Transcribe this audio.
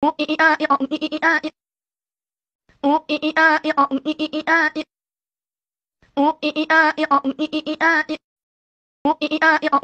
哦咦咦啊呀！哦咦咦咦啊呀！哦咦咦啊呀！哦咦咦咦啊呀！哦咦咦啊呀！哦。